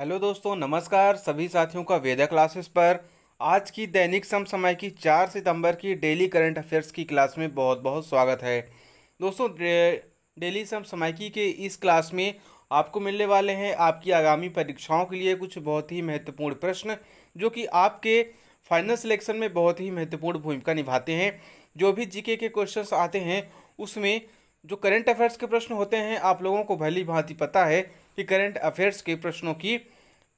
hello दोस्तों नमस्कार सभी साथियों का वेदा क्लासेस पर आज की दैनिक समय की 4 सितंबर की डेली करंट अफेयर्स की क्लास में बहुत बहुत स्वागत है दोस्तों डेली समय की के इस क्लास में आपको मिलने वाले हैं आपकी आगामी परीक्षाओं के लिए कुछ बहुत ही महत्वपूर्ण प्रश्न जो कि आपके फाइनल सिलेक्शन में बहुत ही महत्वपूर्ण भूमिका निभाते हैं जो भी जीके के क्वेश्चन आते हैं उसमें जो करंट अफेयर्स के प्रश्न होते हैं आप लोगों को भली भांति पता है कि करंट अफेयर्स के प्रश्नों की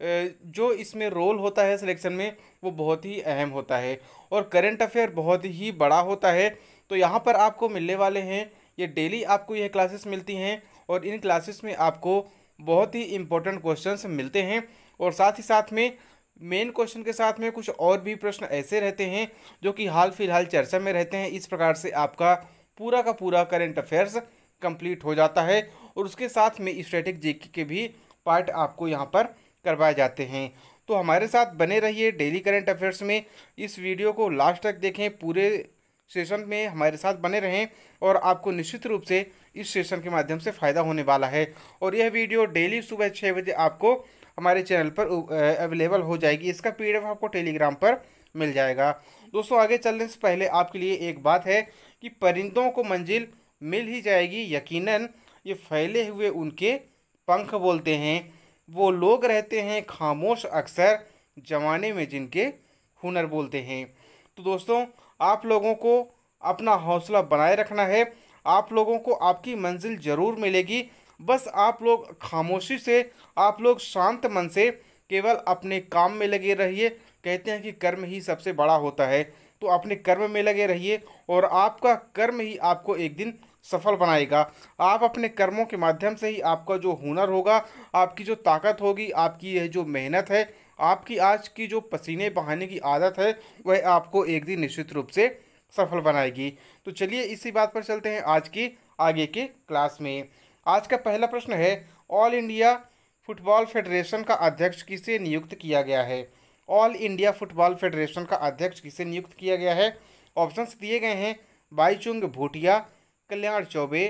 जो इसमें रोल होता है सिलेक्शन में वो बहुत ही अहम होता है और करंट अफेयर बहुत ही बड़ा होता है तो यहाँ पर आपको मिलने वाले हैं ये डेली आपको यह क्लासेस मिलती हैं और इन क्लासेस में आपको बहुत ही इम्पोर्टेंट क्वेश्चंस मिलते हैं और साथ ही साथ में मेन क्वेश्चन के साथ में कुछ और भी प्रश्न ऐसे रहते हैं जो कि हाल फिलहाल चर्चा में रहते हैं इस प्रकार से आपका पूरा का पूरा करेंट अफेयर्स कंप्लीट हो जाता है और उसके साथ में स्ट्रेटिक जेके के भी पार्ट आपको यहाँ पर करवाए जाते हैं तो हमारे साथ बने रहिए डेली करंट अफेयर्स में इस वीडियो को लास्ट तक देखें पूरे सेशन में हमारे साथ बने रहें और आपको निश्चित रूप से इस सेशन के माध्यम से फ़ायदा होने वाला है और यह वीडियो डेली सुबह छः बजे आपको हमारे चैनल पर अवेलेबल हो जाएगी इसका पी आपको टेलीग्राम पर मिल जाएगा दोस्तों आगे चलने से पहले आपके लिए एक बात है कि परिंदों को मंजिल मिल ही जाएगी यकीनन ये फैले हुए उनके पंख बोलते हैं वो लोग रहते हैं खामोश अक्सर जमाने में जिनके हुनर बोलते हैं तो दोस्तों आप लोगों को अपना हौसला बनाए रखना है आप लोगों को आपकी मंजिल ज़रूर मिलेगी बस आप लोग खामोशी से आप लोग शांत मन से केवल अपने काम में लगे रहिए कहते हैं कि कर्म ही सबसे बड़ा होता है तो अपने कर्म में लगे रहिए और आपका कर्म ही आपको एक दिन सफल बनाएगा आप अपने कर्मों के माध्यम से ही आपका जो हुनर होगा आपकी जो ताकत होगी आपकी यह जो मेहनत है आपकी आज की जो पसीने बहाने की आदत है वह आपको एक दिन निश्चित रूप से सफल बनाएगी तो चलिए इसी बात पर चलते हैं आज की आगे के क्लास में आज का पहला प्रश्न है ऑल इंडिया फुटबॉल फेडरेशन का अध्यक्ष किसे नियुक्त किया गया है ऑल इंडिया फुटबॉल फेडरेशन का अध्यक्ष किसे नियुक्त किया गया है ऑप्शंस दिए गए हैं बाईचुंग भूटिया कल्याण चौबे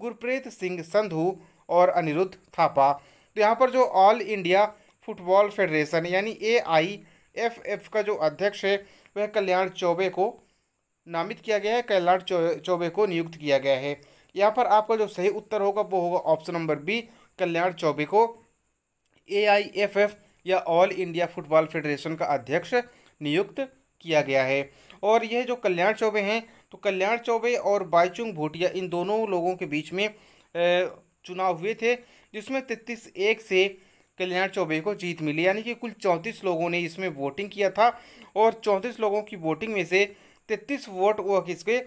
गुरप्रीत सिंह संधू और अनिरुद्ध थापा तो यहाँ पर जो ऑल इंडिया फुटबॉल फेडरेशन यानी ए आई एफ एफ का जो अध्यक्ष है वह कल्याण चौबे को नामित किया गया है कल्याण चौबे को नियुक्त किया गया है यहाँ पर आपका जो सही उत्तर होगा वो होगा option number B Kalyan Chaubey को ए आई एफ एफ या ऑल इंडिया फुटबॉल फेडरेशन का अध्यक्ष नियुक्त किया गया है और यह जो कल्याण चौबे हैं तो कल्याण चौबे और बाईचुंग भूटिया इन दोनों लोगों के बीच में चुनाव हुए थे जिसमें तैतीस एक से कल्याण चौबे को जीत मिली यानी कि कुल चौंतीस लोगों ने इसमें वोटिंग किया था और चौंतीस लोगों की वोटिंग में से तैतीस वोट वो किसके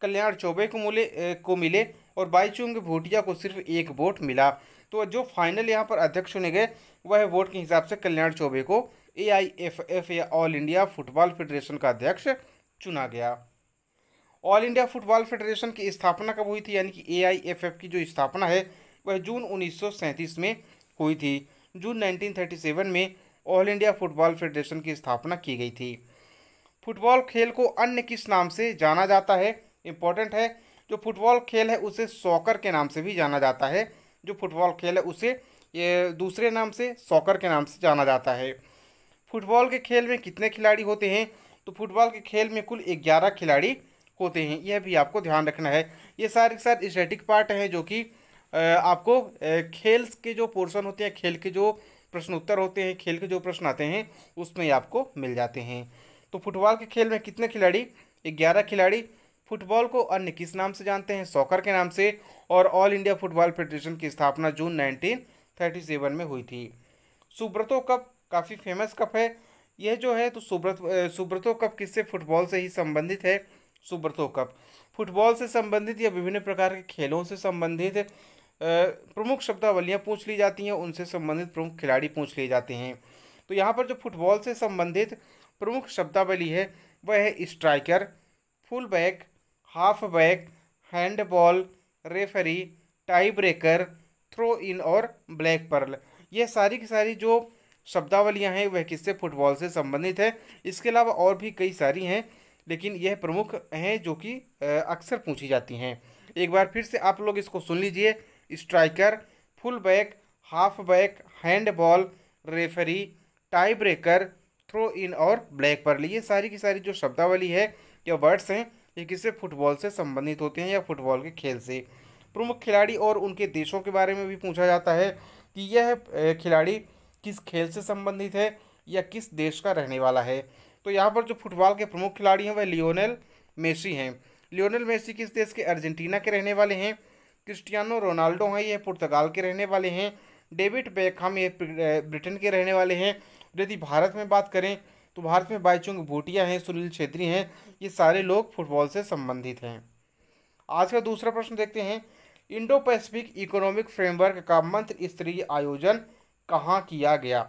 कल्याण चौबे को मिले को मिले और बाईचुंग भूटिया को सिर्फ एक वोट मिला तो जो फाइनल यहाँ पर अध्यक्ष चुने गए वह वोट के हिसाब से कल्याण चौबे को ए या ऑल इंडिया फुटबॉल फेडरेशन का अध्यक्ष चुना गया ऑल इंडिया फुटबॉल फेडरेशन की स्थापना कब हुई थी यानी कि ए की जो स्थापना है वह जून उन्नीस में हुई थी जून 1937 में ऑल इंडिया फुटबॉल फेडरेशन की स्थापना की गई थी फुटबॉल खेल को अन्य किस नाम से जाना जाता है इम्पॉर्टेंट है जो फुटबॉल खेल है उसे सॉकर के नाम से भी जाना जाता है जो फुटबॉल खेल है उसे ये दूसरे नाम से सॉकर के नाम से जाना जाता है फुटबॉल के खेल में कितने खिलाड़ी होते हैं तो फुटबॉल के खेल में कुल ग्यारह खिलाड़ी होते हैं यह भी आपको ध्यान रखना है ये सारे के साथ स्टैटिक पार्ट हैं जो कि आपको खेल के जो पोर्शन होते हैं खेल के जो प्रश्न उत्तर होते हैं खेल के जो प्रश्न आते हैं उसमें आपको मिल जाते हैं तो फुटबॉल के खेल में कितने खिलाड़ी ग्यारह खिलाड़ी फुटबॉल को अन्य किस नाम से जानते हैं सॉकर के नाम से और ऑल इंडिया फुटबॉल फेडरेशन की स्थापना जून 1937 में हुई थी सुब्रतो कप काफ़ी फेमस कप है यह जो है तो सुब्रत सुब्रतो कप किससे फुटबॉल से ही संबंधित है सुब्रतो कप फुटबॉल से संबंधित या विभिन्न प्रकार के खेलों से संबंधित प्रमुख शब्दावलियाँ पूछ ली जाती हैं उनसे संबंधित प्रमुख खिलाड़ी पूछ लिए जाते हैं तो यहाँ पर जो फुटबॉल से संबंधित प्रमुख शब्दावली है वह है striker full back half back handball referee tie breaker throw in और ब्लैक पर्ल यह सारी की सारी जो शब्दावलियाँ हैं वह किससे फुटबॉल से संबंधित है इसके अलावा और भी कई सारी हैं लेकिन यह प्रमुख हैं जो कि अक्सर पूछी जाती हैं एक बार फिर से आप लोग इसको सुन लीजिए striker full back half back hand ball referee tie breaker throw in और ब्लैक पर ये सारी की सारी जो शब्दावली है या वर्ड्स हैं ये किसे फुटबॉल से संबंधित होते हैं या फुटबॉल के खेल से प्रमुख खिलाड़ी और उनके देशों के बारे में भी पूछा जाता है कि यह खिलाड़ी किस खेल से संबंधित है या किस देश का रहने वाला है तो यहाँ पर जो फुटबॉल के प्रमुख खिलाड़ी हैं वह लियोनेल मेसी हैं लियोनेल मेसी किस देश के अर्जेंटीना के रहने वाले हैं क्रिस्टियानो रोनाल्डो हैं ये पुर्तगाल के रहने वाले हैं डेविड बेकहम ये ब्रिटेन के रहने वाले हैं यदि भारत में बात करें तो भारत में बाईचुंग भूटिया हैं सुनील छेत्री हैं ये सारे लोग फुटबॉल से संबंधित हैं आज का दूसरा प्रश्न देखते हैं इंडो पैसिफिक इकोनॉमिक फ्रेमवर्क का मंत्र स्तरीय आयोजन कहाँ किया गया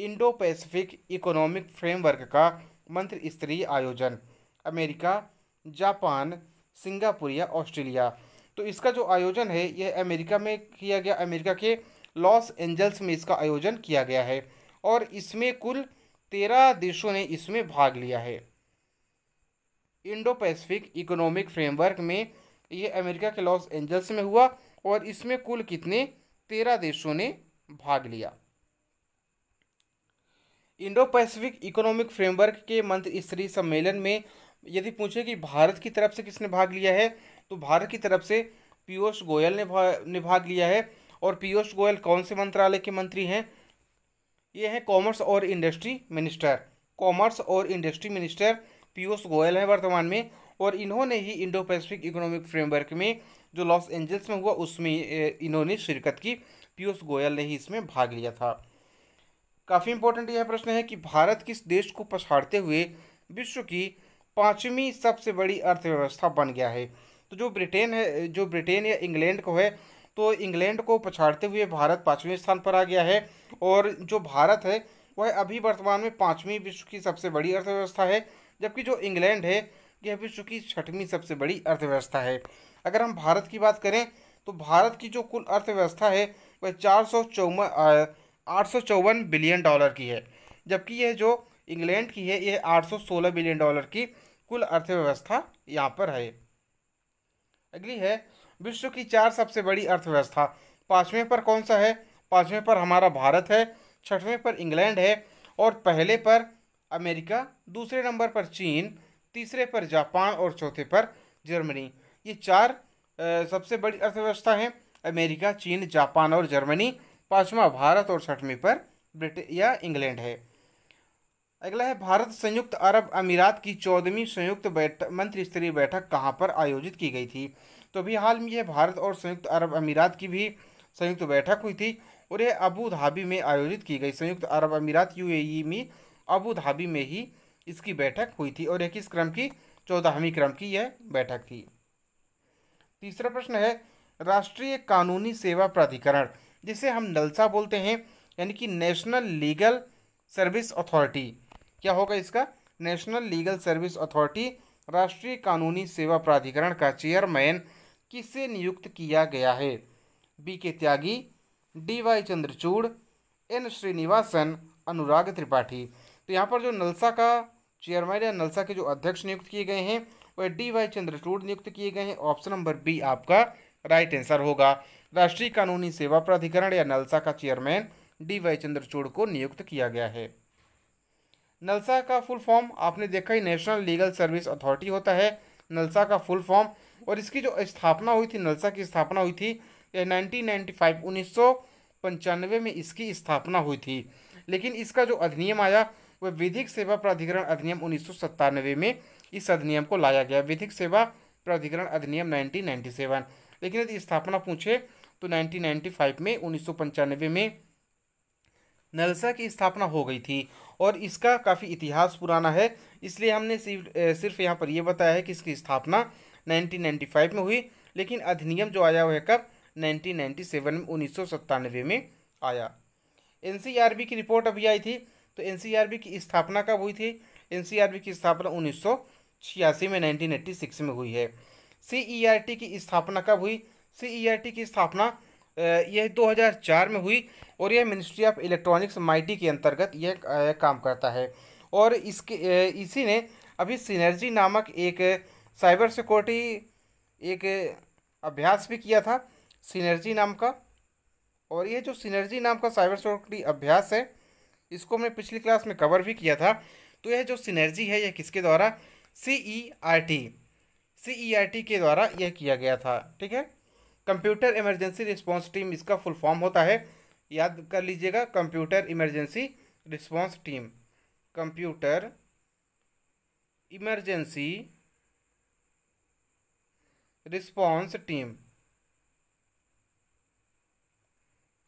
इंडो पैसिफिक इकोनॉमिक फ्रेमवर्क का मंत्री स्तरीय आयोजन अमेरिका जापान सिंगापुर या ऑस्ट्रेलिया तो इसका जो आयोजन है यह अमेरिका में किया गया अमेरिका के लॉस एंजल्स में इसका आयोजन किया गया है और इसमें कुल तेरह देशों ने इसमें भाग लिया है इंडो पैसिफिक इकोनॉमिक फ्रेमवर्क में यह अमेरिका के लॉस एंजल्स में हुआ और इसमें कुल कितने तेरह देशों ने भाग लिया इंडो पैसिफिक इकोनॉमिक फ्रेमवर्क के मंत्री स्तरीय सम्मेलन में यदि पूछे कि भारत की तरफ से किसने भाग लिया है तो भारत की तरफ से पीयूष गोयल ने भा, ने भाग लिया है और पीयूष गोयल कौन से मंत्रालय के मंत्री हैं ये हैं कॉमर्स और इंडस्ट्री मिनिस्टर कॉमर्स और इंडस्ट्री मिनिस्टर पीयूष गोयल हैं वर्तमान में और इन्होंने ही इंडो पैसिफिक इकोनॉमिक फ्रेमवर्क में जो लॉस एंजल्स में हुआ उसमें इन्होंने शिरकत की पीयूष गोयल ने ही इसमें भाग लिया था काफ़ी इंपॉर्टेंट यह प्रश्न है कि भारत किस देश को पछाड़ते हुए विश्व की पाँचवीं सबसे बड़ी अर्थव्यवस्था बन गया है तो जो ब्रिटेन है जो ब्रिटेन या इंग्लैंड को है तो इंग्लैंड को पछाड़ते हुए भारत पाँचवें स्थान पर आ गया है और जो भारत है वह अभी वर्तमान में पाँचवीं विश्व की सबसे बड़ी अर्थव्यवस्था है जबकि जो इंग्लैंड है यह विश्व की छठवीं सबसे बड़ी अर्थव्यवस्था है अगर हम भारत की बात करें तो भारत की जो कुल अर्थव्यवस्था है वह चार सौ आठ बिलियन डॉलर की है जबकि यह जो इंग्लैंड की है यह 816 बिलियन डॉलर की कुल अर्थव्यवस्था यहाँ पर है अगली है विश्व की चार सबसे बड़ी अर्थव्यवस्था पाँचवें पर कौन सा है पाँचवें पर हमारा भारत है छठवें पर इंग्लैंड है और पहले पर अमेरिका दूसरे नंबर पर चीन तीसरे पर जापान और चौथे पर जर्मनी ये चार सबसे बड़ी अर्थव्यवस्था हैं अमेरिका चीन जापान और जर्मनी पांचवा भारत और छठवीं पर ब्रिटेन या इंग्लैंड है अगला है भारत संयुक्त अरब अमीरात की चौदहवीं संयुक्त बैठ मंत्री स्तरीय बैठक कहाँ पर आयोजित की गई थी तो अभी हाल में यह भारत और संयुक्त अरब अमीरात की भी संयुक्त बैठक हुई थी और यह अबू धाबी में आयोजित की गई संयुक्त अरब अमीरात यूएई में अबू धाबी में ही इसकी बैठक हुई थी और यह किस क्रम की चौदहवीं क्रम की यह बैठक थी तीसरा प्रश्न है राष्ट्रीय कानूनी सेवा प्राधिकरण जिसे हम नलसा बोलते हैं यानी कि नेशनल लीगल सर्विस अथॉरिटी क्या होगा इसका नेशनल लीगल सर्विस अथॉरिटी राष्ट्रीय कानूनी सेवा प्राधिकरण का चेयरमैन किसे नियुक्त किया गया है B K Tyagi D Y Chandrachud N Srinivasan Anurag Tripathi तो यहाँ पर जो नलसा का चेयरमैन या नलसा के जो अध्यक्ष नियुक्त किए गए हैं वह डी वाई चंद्रचूड़ नियुक्त किए गए हैं ऑप्शन नंबर बी आपका राइट आंसर होगा राष्ट्रीय कानूनी सेवा प्राधिकरण या नलसा का चेयरमैन डी वाई चंद्रचूड़ को नियुक्त किया गया है नलसा का फुल फॉर्म आपने देखा ही नेशनल लीगल सर्विस अथॉरिटी होता है नलसा का फुल फॉर्म और इसकी जो स्थापना हुई थी नलसा की स्थापना हुई थी यह नाइनटीन नाइन्टी फाइव उन्नीस सौ पंचानवे में इसकी स्थापना हुई थी लेकिन इसका जो अधिनियम आया वह विधिक सेवा प्राधिकरण अधिनियम उन्नीस सौ में इस अधिनियम को लाया गया विधिक सेवा प्राधिकरण अधिनियम 1997 लेकिन यदि स्थापना पूछे तो 1995 में उन्नीस में नलसा की स्थापना हो गई थी और इसका काफ़ी इतिहास पुराना है इसलिए हमने सिर्फ यहाँ पर यह बताया है कि इसकी स्थापना 1995 में हुई लेकिन अधिनियम जो आया हुआ है कब 1997 में उन्नीस में आया एन की रिपोर्ट अभी आई थी तो एन की स्थापना कब हुई थी एन की स्थापना उन्नीस में 1986 में हुई है सी की स्थापना कब हुई से e की स्थापना यह 2004 में हुई और यह मिनिस्ट्री ऑफ इलेक्ट्रॉनिक्स माइटी के अंतर्गत यह काम करता है और इसके इसी ने अभी सिनर्जी नामक एक साइबर सिक्योरिटी एक अभ्यास भी किया था सिनर्जी नाम का और यह जो सिनर्जी नाम का साइबर सिक्योरिटी अभ्यास है इसको मैं पिछली क्लास में कवर भी किया था तो यह जो सिनर्जी है यह किसके द्वारा C E R T C E R T के द्वारा यह किया गया था ठीक है कंप्यूटर इमरजेंसी रिस्पांस टीम इसका फुल फॉर्म होता है याद कर लीजिएगा computer emergency response team computer emergency response team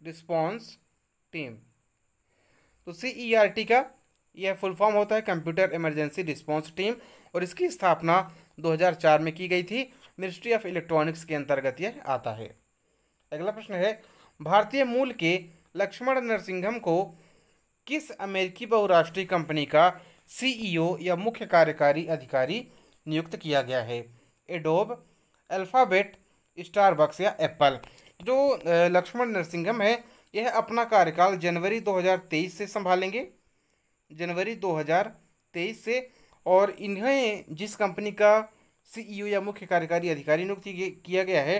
response team तो सीईआरटी टी e का यह फुल फॉर्म होता है कंप्यूटर इमरजेंसी रिस्पांस टीम और इसकी स्थापना 2004 में की गई थी मिनिस्ट्री ऑफ इलेक्ट्रॉनिक्स के अंतर्गत यह आता है अगला प्रश्न है भारतीय मूल के लक्ष्मण नरसिंघम को किस अमेरिकी बहुराष्ट्रीय कंपनी का सीईओ या मुख्य कार्यकारी अधिकारी नियुक्त किया गया है एडोब अल्फ़ाबेट स्टारबक्स या एप्पल जो लक्ष्मण नरसिंघम है यह अपना कार्यकाल जनवरी 2023 से संभालेंगे जनवरी 2023 से और इन्हें जिस कंपनी का सीईओ या मुख्य कार्यकारी अधिकारी नियुक्त किया गया है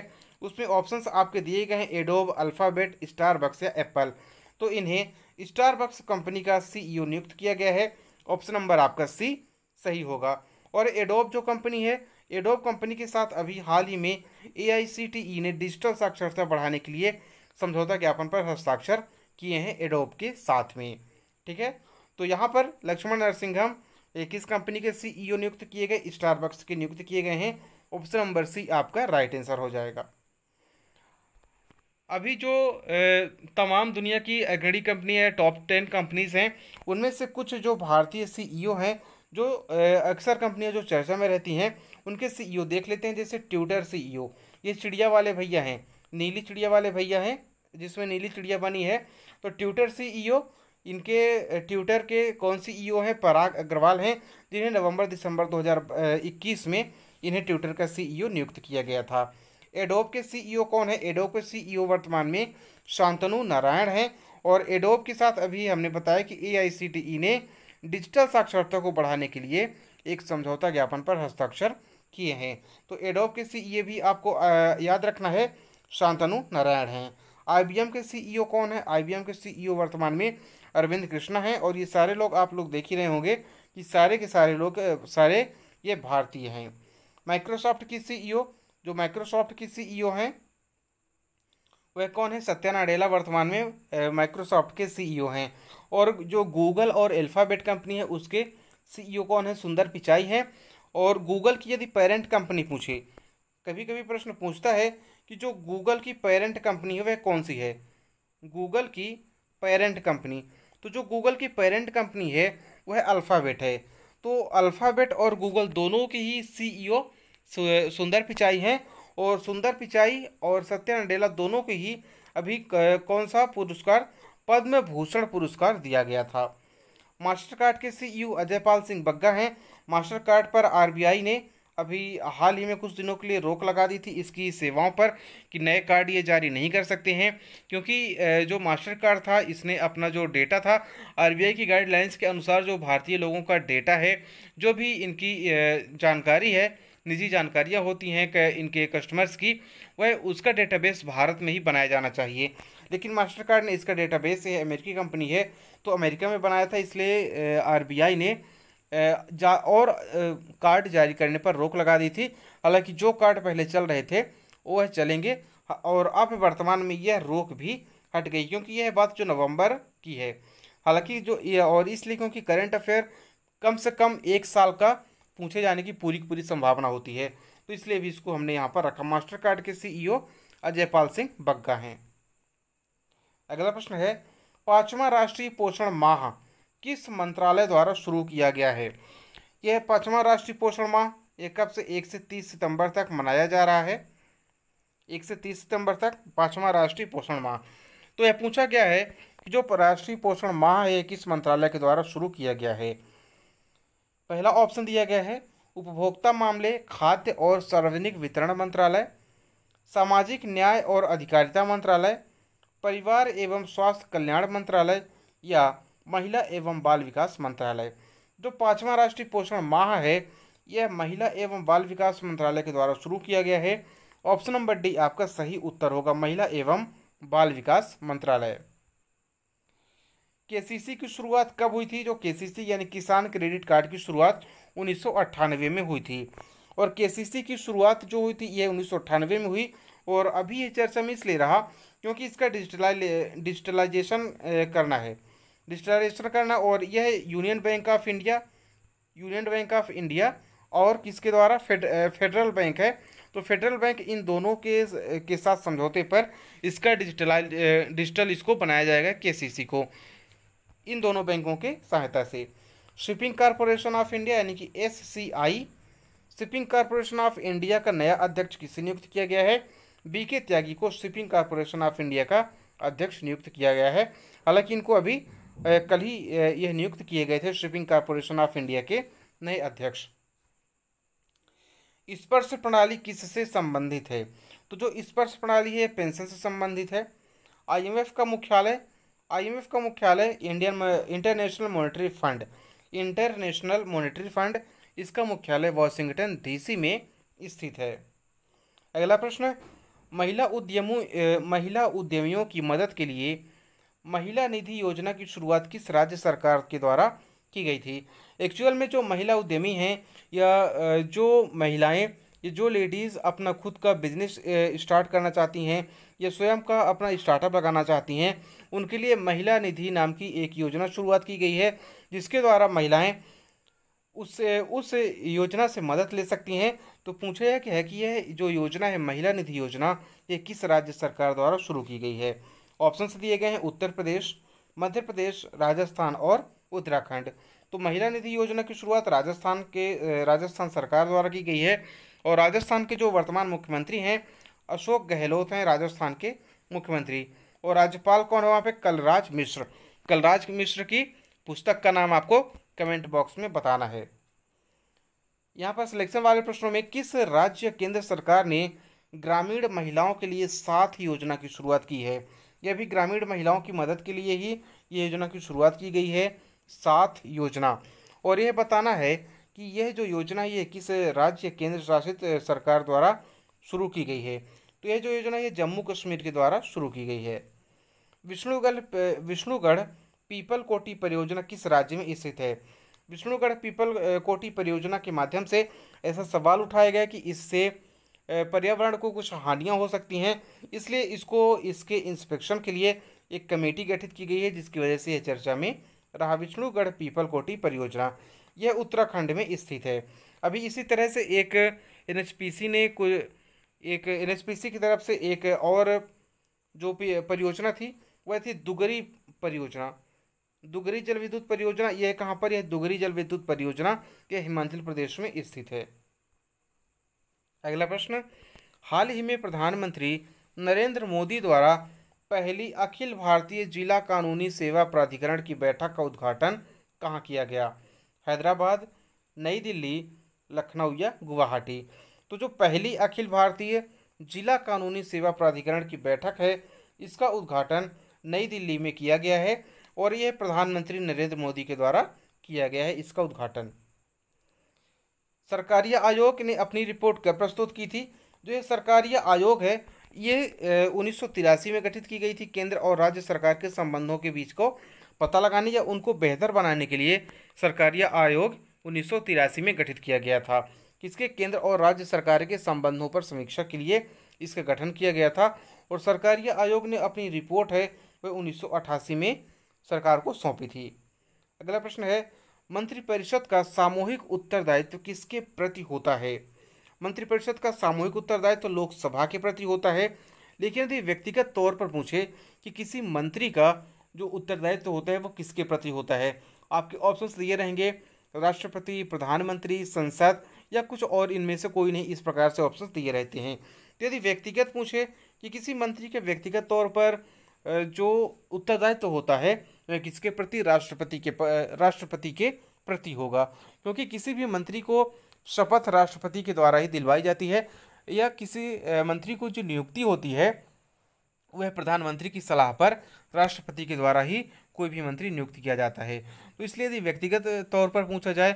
उसमें ऑप्शंस आपके दिए गए हैं एडोब अल्फ़ाबेट स्टारबक्स या एप्पल तो इन्हें स्टारबक्स कंपनी का सीईओ नियुक्त किया गया है ऑप्शन नंबर आपका सी सही होगा और एडोब जो कंपनी है एडोब कंपनी के साथ अभी हाल ही में ए e ने डिजिटल साक्षरता बढ़ाने के लिए समझौता ज्ञापन पर हस्ताक्षर किए हैं एडोब के साथ में ठीक है तो यहाँ पर लक्ष्मण नरसिंहम किस कंपनी के सीईओ e नियुक्त किए गए स्टारबक्स के नियुक्त किए गए हैं ऑप्शन नंबर सी आपका राइट आंसर हो जाएगा अभी जो तमाम दुनिया की अग्रणी कंपनी है टॉप टेन कंपनीज हैं उनमें से कुछ जो भारतीय सीईओ e हैं जो अक्सर कंपनियां जो चर्चा में रहती हैं उनके सीईओ e देख लेते हैं जैसे ट्विटर सीईओ ये चिड़िया वाले भैया हैं नीली चिड़िया वाले भैया हैं जिसमें नीली चिड़िया बनी है तो ट्विटर सीईओ इनके ट्यूटर के कौन सी ईओ e हैं पराग अग्रवाल हैं जिन्हें नवंबर दिसंबर 2021 में इन्हें ट्विटर का सीईओ e नियुक्त किया गया था एडोब के सीईओ e कौन है एडोब के सीईओ वर्तमान में शांतनु नारायण हैं और एडोब के साथ अभी हमने बताया कि ए ने डिजिटल साक्षरता को बढ़ाने के लिए एक समझौता ज्ञापन पर हस्ताक्षर किए हैं तो एडोब के सीईओ भी आपको याद रखना है शांतनु नारायण हैं आई के सीईओ कौन है आई के सीईओ वर्तमान में अरविंद कृष्णा हैं और ये सारे लोग आप लोग देख ही रहे होंगे कि सारे के सारे लोग सारे ये भारतीय हैं माइक्रोसॉफ्ट की सीईओ e जो माइक्रोसॉफ्ट की सीईओ e हैं वह कौन है सत्या वर्तमान में माइक्रोसॉफ्ट के सीईओ e हैं और जो गूगल और एल्फाबेट कंपनी है उसके सीईओ कौन है सुंदर पिचाई है और गूगल की यदि पेरेंट कंपनी पूछे कभी कभी प्रश्न पूछता है कि जो गूगल की पेरेंट कंपनी है वह कौन सी है गूगल की पेरेंट कंपनी तो जो गूगल की पेरेंट कंपनी है वह अल्फ़ाबेट है तो अल्फ़ाबेट और गूगल दोनों के ही e सीईओ सुंदर पिचाई हैं और सुंदर पिचाई और सत्या नडेला दोनों के ही अभी कौन सा पुरस्कार पद्म भूषण पुरस्कार दिया गया था मास्टर कार्ड के सीईओ e अजय पाल सिंह बग्गा हैं मास्टर कार्ड पर आरबीआई ने अभी हाल ही में कुछ दिनों के लिए रोक लगा दी थी इसकी सेवाओं पर कि नए कार्ड ये जारी नहीं कर सकते हैं क्योंकि जो मास्टर कार्ड था इसने अपना जो डेटा था आरबीआई की गाइडलाइंस के अनुसार जो भारतीय लोगों का डेटा है जो भी इनकी जानकारी है निजी जानकारियाँ होती हैं इनके कस्टमर्स की वह उसका डेटाबेस भारत में ही बनाया जाना चाहिए लेकिन मास्टर कार्ड ने इसका डेटाबेस अमेरिकी कंपनी है तो अमेरिका में बनाया था इसलिए आरबीआई ने जा और कार्ड जारी करने पर रोक लगा दी थी हालांकि जो कार्ड पहले चल रहे थे वह चलेंगे हाँ, और अब वर्तमान में यह रोक भी हट गई क्योंकि यह बात जो नवंबर की है हालांकि जो और इसलिए क्योंकि करंट अफेयर कम से कम एक साल का पूछे जाने की पूरी की पूरी संभावना होती है तो इसलिए भी इसको हमने यहाँ पर रखा मास्टर कार्ड के सीईओ e अजयपाल सिंह बग्गा हैं अगला प्रश्न है पाँचवा राष्ट्रीय पोषण माह किस मंत्रालय द्वारा शुरू किया गया है यह पाँचवा राष्ट्रीय पोषण माह एक कब से एक से तीस सितंबर तक मनाया जा रहा है एक से तीस सितंबर तक पाँचवा राष्ट्रीय पोषण माह तो यह पूछा गया है कि जो राष्ट्रीय पोषण माह है किस मंत्रालय के द्वारा शुरू किया गया है पहला ऑप्शन दिया गया है उपभोक्ता मामले खाद्य और सार्वजनिक वितरण मंत्रालय सामाजिक न्याय और अधिकारिता मंत्रालय परिवार एवं स्वास्थ्य कल्याण मंत्रालय या महिला एवं बाल विकास मंत्रालय जो पाँचवा राष्ट्रीय पोषण माह है यह महिला एवं बाल विकास मंत्रालय के द्वारा शुरू किया गया है ऑप्शन नंबर डी आपका सही उत्तर होगा महिला एवं बाल विकास मंत्रालय के की शुरुआत कब हुई थी जो के यानी किसान क्रेडिट कार्ड की शुरुआत उन्नीस में हुई थी और के की शुरुआत जो हुई थी यह उन्नीस में हुई और अभी ये चर्चा में इसलिए रहा क्योंकि इसका डिजिटलाइजेशन करना है रजिस्टर रजिस्टर करना और यह Union Bank of India Union Bank of India और किसके द्वारा फेड, फेडरल बैंक है तो फेडरल बैंक इन दोनों के के साथ समझौते पर इसका डिजिटलाइज डिजिटल इसको बनाया जाएगा केसीसी को इन दोनों बैंकों के सहायता से शिपिंग कॉरपोरेशन ऑफ इंडिया यानी कि S C I shipping corporation of India का नया अध्यक्ष किसे नियुक्त किया गया है बी के त्यागी को शिपिंग कॉरपोरेशन ऑफ इंडिया का अध्यक्ष नियुक्त किया गया है हालांकि इनको अभी कल ही यह नियुक्त किए गए थे शिपिंग कॉरपोरेशन ऑफ इंडिया के नए अध्यक्ष स्पर्श प्रणाली किससे संबंधित है तो जो स्पर्श प्रणाली है पेंशन से संबंधित है आईएमएफ का मुख्यालय आईएमएफ का मुख्यालय Indian international monetary fund international monetary fund इसका मुख्यालय वॉशिंगटन डीसी में स्थित है अगला प्रश्न महिला उद्यमों महिला उद्यमियों की मदद के लिए महिला निधि योजना की शुरुआत किस राज्य सरकार के द्वारा की गई थी एक्चुअल में जो महिला उद्यमी हैं या जो महिलाएं ये जो लेडीज़ अपना खुद का बिजनेस स्टार्ट करना चाहती हैं या स्वयं का अपना स्टार्टअप लगाना चाहती हैं उनके लिए महिला निधि नाम की एक योजना शुरुआत की गई है जिसके द्वारा महिलाएं उस उस योजना से मदद ले सकती हैं तो पूछा है कि है कि यह जो योजना है महिला निधि योजना ये किस राज्य सरकार द्वारा शुरू की गई है ऑप्शन दिए गए हैं उत्तर प्रदेश मध्य प्रदेश राजस्थान और उत्तराखंड तो महिला निधि योजना की शुरुआत राजस्थान के राजस्थान सरकार द्वारा की गई है और राजस्थान के जो वर्तमान मुख्यमंत्री हैं अशोक गहलोत हैं राजस्थान के मुख्यमंत्री और राज्यपाल कौन है वहाँ पे कलराज मिश्र कलराज मिश्र की पुस्तक का नाम आपको कमेंट बॉक्स में बताना है यहाँ पर सिलेक्शन वाले प्रश्नों में किस राज्य केंद्र सरकार ने ग्रामीण महिलाओं के लिए साथ योजना की शुरुआत की है यह भी ग्रामीण महिलाओं की मदद के लिए ही ये योजना की शुरुआत की गई है साथ योजना और यह बताना है कि यह जो योजना ये किस राज्य केंद्र शासित सरकार द्वारा शुरू की गई है तो यह जो योजना ये जम्मू कश्मीर के द्वारा शुरू की गई है विष्णुगढ़ विष्णुगढ़ पीपल कोटी परियोजना किस राज्य में स्थित है विष्णुगढ़ पीपल कोटी परियोजना के माध्यम से ऐसा सवाल उठाया गया कि इससे पर्यावरण को कुछ हानियां हो सकती हैं इसलिए इसको इसके इंस्पेक्शन के लिए एक कमेटी गठित की गई है जिसकी वजह से यह चर्चा में रहा विष्णुगढ़ पीपल कोटी परियोजना यह उत्तराखंड में स्थित है अभी इसी तरह से एक एन ने कोई एक एन की तरफ से एक और जो परियोजना थी वह थी दुगरी परियोजना दुगरी जल विद्युत परियोजना यह कहाँ पर यह दुगरी जल विद्युत परियोजना यह हिमाचल प्रदेश में स्थित है अगला प्रश्न हाल ही में प्रधानमंत्री नरेंद्र मोदी द्वारा पहली अखिल भारतीय जिला कानूनी सेवा प्राधिकरण की बैठक का उद्घाटन कहाँ किया गया हैदराबाद नई दिल्ली लखनऊ या गुवाहाटी तो जो पहली अखिल भारतीय जिला कानूनी सेवा प्राधिकरण की बैठक है इसका उद्घाटन नई दिल्ली में किया गया है और यह प्रधानमंत्री नरेंद्र मोदी के द्वारा किया गया है इसका उद्घाटन सरकारी आयोग ने अपनी रिपोर्ट कब प्रस्तुत की थी जो ये सरकारी आयोग है ये उन्नीस में गठित की गई थी केंद्र और राज्य सरकार के संबंधों के बीच को पता लगाने या उनको बेहतर बनाने के लिए सरकारी आयोग उन्नीस में गठित किया गया था किसके केंद्र और राज्य सरकार के संबंधों पर समीक्षा के लिए इसका गठन किया गया था और सरकारी आयोग ने अपनी रिपोर्ट है वह उन्नीस में सरकार को सौंपी थी अगला प्रश्न है मंत्रिपरिषद का सामूहिक उत्तरदायित्व किसके प्रति होता है मंत्रिपरिषद का सामूहिक उत्तरदायित्व तो लोकसभा के प्रति होता है लेकिन यदि व्यक्तिगत तौर पर पूछे कि किसी मंत्री का जो उत्तरदायित्व होता है वो किसके प्रति होता है आपके ऑप्शंस तो ये रहेंगे राष्ट्रपति प्रधानमंत्री संसद या कुछ और इनमें से कोई नहीं इस प्रकार से ऑप्शंस दिए तो रहते हैं तो यदि व्यक्तिगत पूछे कि किसी मंत्री के व्यक्तिगत तौर पर जो उत्तरदायित्व होता है किसके प्रति राष्ट्रपति के राष्ट्रपति के प्रति होगा क्योंकि किसी भी मंत्री को शपथ राष्ट्रपति के द्वारा ही दिलवाई जाती है या किसी मंत्री को जो नियुक्ति होती है वह प्रधानमंत्री की सलाह पर राष्ट्रपति के द्वारा ही कोई भी मंत्री नियुक्त किया जाता है तो इसलिए यदि व्यक्तिगत तौर पर पूछा जाए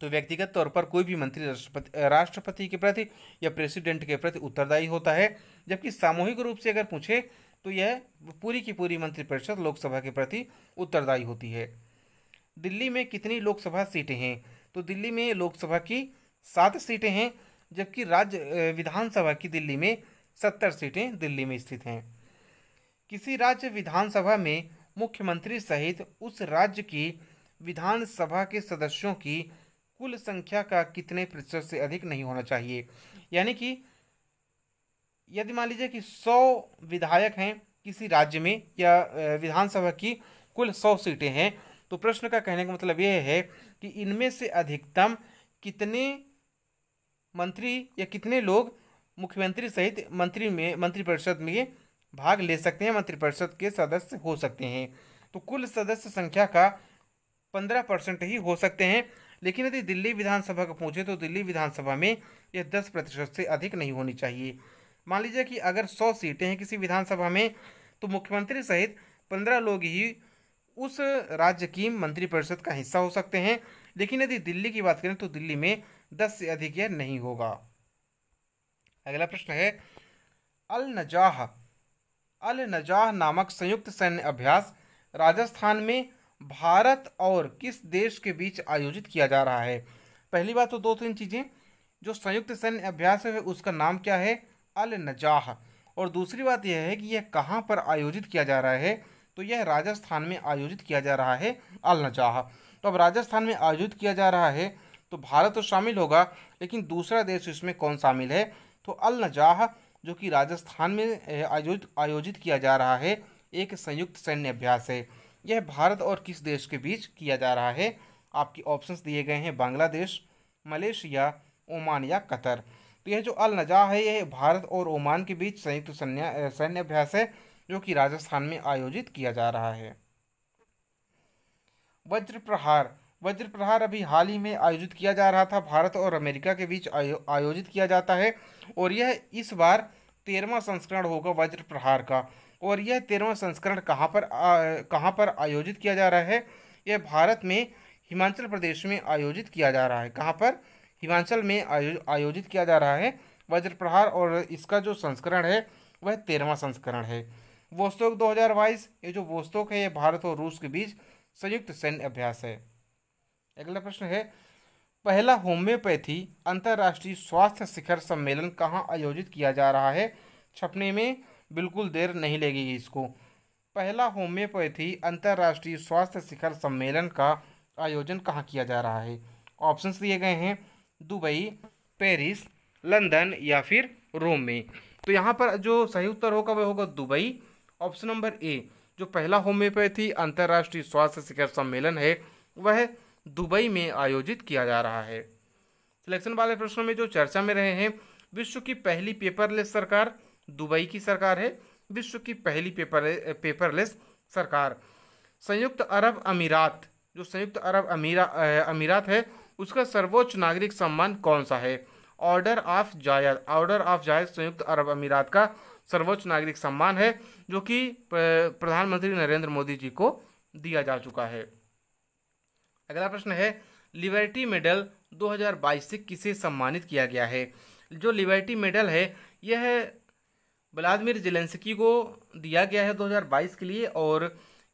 तो व्यक्तिगत तौर पर कोई भी मंत्री राष्ट्रपति राष्ट्रपति के प्रति या प्रेसिडेंट के प्रति उत्तरदायी होता है जबकि सामूहिक रूप से अगर पूछे तो यह पूरी की पूरी मंत्रिपरिषद लोकसभा के प्रति उत्तरदायी होती है दिल्ली में कितनी लोकसभा सीटें हैं तो दिल्ली में लोकसभा की सात सीटें हैं जबकि राज्य विधानसभा की दिल्ली में सत्तर सीटें दिल्ली में स्थित हैं किसी राज्य विधानसभा में मुख्यमंत्री सहित उस राज्य की विधानसभा के सदस्यों की कुल संख्या का कितने प्रतिशत से अधिक नहीं होना चाहिए यानी कि यदि मान लीजिए कि सौ विधायक हैं किसी राज्य में या विधानसभा की कुल सौ सीटें हैं तो प्रश्न का कहने का मतलब यह है कि इनमें से अधिकतम कितने मंत्री या कितने लोग मुख्यमंत्री सहित मंत्री में मंत्रिपरिषद में भाग ले सकते हैं मंत्रिपरिषद के सदस्य हो सकते हैं तो कुल सदस्य संख्या का पंद्रह परसेंट ही हो सकते हैं लेकिन यदि दिल्ली विधानसभा को पहुँचे तो दिल्ली विधानसभा में यह दस प्रतिशत से अधिक नहीं होनी चाहिए मान लीजिए कि अगर सौ सीटें हैं किसी विधानसभा में तो मुख्यमंत्री सहित पंद्रह लोग ही उस राज्य की मंत्रिपरिषद का हिस्सा हो सकते हैं लेकिन यदि दिल्ली की बात करें तो दिल्ली में दस से अधिक यह नहीं होगा अगला प्रश्न है अल नजाह अल नजाह नामक संयुक्त सैन्य अभ्यास राजस्थान में भारत और किस देश के बीच आयोजित किया जा रहा है पहली बात तो दो तीन चीज़ें जो संयुक्त सैन्य अभ्यास है उसका नाम क्या है अल नजाह और दूसरी बात यह है कि यह कहाँ पर आयोजित किया जा रहा है तो यह राजस्थान में आयोजित किया जा रहा है अल नजाह तो अब राजस्थान में आयोजित किया जा रहा है तो भारत तो शामिल होगा लेकिन दूसरा देश इसमें कौन शामिल है तो अल नजाह जो कि राजस्थान में आयोजित आयोजित किया जा रहा है एक संयुक्त सैन्य अभ्यास है यह भारत और किस देश के बीच किया जा रहा है आपके ऑप्शंस दिए गए हैं बांग्लादेश मलेशिया ओमान या कतर तो यह जो अल नजा है यह भारत और ओमान के बीच संयुक्त सैन्य सैन्य अभ्यास है जो कि राजस्थान में आयोजित किया जा रहा है वज्र प्रहार वज्र प्रहार अभी हाल ही में आयोजित किया जा रहा था भारत और अमेरिका के बीच आयो, आयोजित किया जाता है और यह इस बार तेरहवा संस्करण होगा वज्र प्रहार का और यह तेरहवा संस्करण कहाँ पर कहाँ पर आयोजित किया जा रहा है यह भारत में हिमाचल प्रदेश में आयोजित किया जा रहा है कहाँ पर हिमाचल में आयो, आयोजित किया जा रहा है वज्रप्रहार और इसका जो संस्करण है वह तेरहवा संस्करण है वोस्तोक 2022 ये जो वोस्तोक है ये भारत और रूस के बीच संयुक्त सैन्य अभ्यास है अगला प्रश्न है पहला होम्योपैथी अंतर्राष्ट्रीय स्वास्थ्य शिखर सम्मेलन कहाँ आयोजित किया जा रहा है छपने में बिल्कुल देर नहीं लगेगी इसको पहला होम्योपैथी अंतर्राष्ट्रीय स्वास्थ्य शिखर सम्मेलन का आयोजन कहाँ किया जा रहा है ऑप्शंस दिए गए हैं दुबई पेरिस लंदन या फिर रोम में तो यहाँ पर जो सही उत्तर होगा वह होगा दुबई ऑप्शन नंबर ए जो पहला होम्योपैथी अंतर्राष्ट्रीय स्वास्थ्य शिखर सम्मेलन है वह दुबई में आयोजित किया जा रहा है सिलेक्शन वाले प्रश्नों में जो चर्चा में रहे हैं विश्व की पहली पेपरलेस सरकार दुबई की सरकार है विश्व की पहली पेपर पेपरलेस सरकार संयुक्त अरब अमीरात जो संयुक्त अरब अमीरा अमीरात है उसका सर्वोच्च नागरिक सम्मान कौन सा है order of Zayed order of Zayed संयुक्त अरब अमीरात का सर्वोच्च नागरिक सम्मान है जो कि प्रधानमंत्री नरेंद्र मोदी जी को दिया जा चुका है अगला प्रश्न है लिबर्टी मेडल 2022 से किसे सम्मानित किया गया है जो लिबर्टी मेडल है यह व्लादिमिर जेलेंसकी को दिया गया है 2022 के लिए और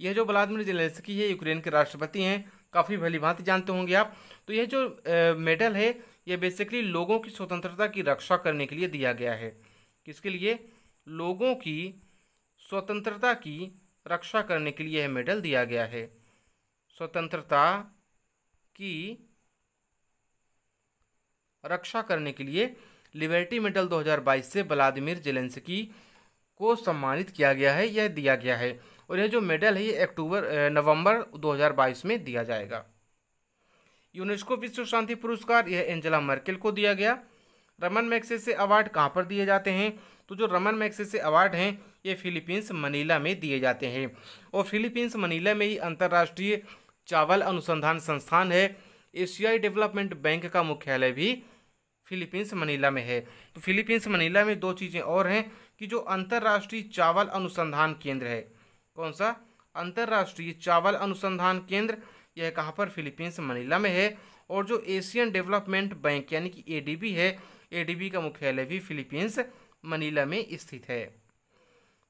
यह जो व्लादिमिर जेलेंसकी है यूक्रेन के राष्ट्रपति हैं काफ़ी भली भांति जानते होंगे आप तो यह जो मेडल है यह बेसिकली लोगों की स्वतंत्रता की रक्षा करने के लिए दिया गया है किसके लिए लोगों की स्वतंत्रता की रक्षा करने के लिए यह मेडल दिया गया है स्वतंत्रता की रक्षा करने के लिए लिबर्टी मेडल 2022 से व्लादिमिर जेलेंसकी को सम्मानित किया गया है यह दिया गया है और यह जो मेडल है ये अक्टूबर नवंबर 2022 में दिया जाएगा यूनेस्को विश्व शांति पुरस्कार यह एंजेला मर्केल को दिया गया रमन से अवार्ड कहाँ पर दिए जाते हैं तो जो रमन से अवार्ड हैं ये फिलीपींस मनीला में दिए जाते हैं और फिलीपींस मनीला में ही अंतर्राष्ट्रीय चावल अनुसंधान संस्थान है एशियाई डेवलपमेंट बैंक का मुख्यालय भी फिलीपींस मनीला में है तो फिलीपींस मनीला में दो चीज़ें और हैं कि जो अंतर्राष्ट्रीय चावल अनुसंधान केंद्र है कौन सा अंतर्राष्ट्रीय चावल अनुसंधान केंद्र यह कहाँ पर फिलीपींस मनीला में है और जो एशियन डेवलपमेंट बैंक यानी कि एडीबी है एडीबी का मुख्यालय भी फिलीपींस मनीला में स्थित है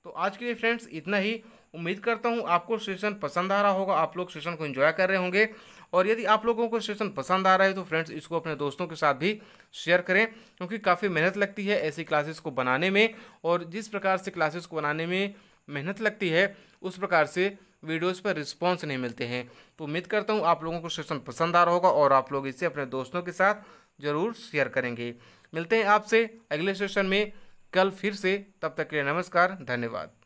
तो आज के लिए फ्रेंड्स इतना ही उम्मीद करता हूँ आपको सेशन पसंद आ रहा होगा आप लोग सेशन को एंजॉय कर रहे होंगे और यदि आप लोगों को सेशन पसंद आ रहा है तो फ्रेंड्स इसको अपने दोस्तों के साथ भी शेयर करें क्योंकि काफ़ी मेहनत लगती है ऐसी क्लासेस को बनाने में और जिस प्रकार से क्लासेस को बनाने में मेहनत लगती है उस प्रकार से वीडियोस पर रिस्पॉन्स नहीं मिलते हैं तो उम्मीद करता हूँ आप लोगों को सेशन पसंद आ रहा होगा और आप लोग इसे अपने दोस्तों के साथ ज़रूर शेयर करेंगे मिलते हैं आपसे अगले सेशन में कल फिर से तब तक के लिए नमस्कार धन्यवाद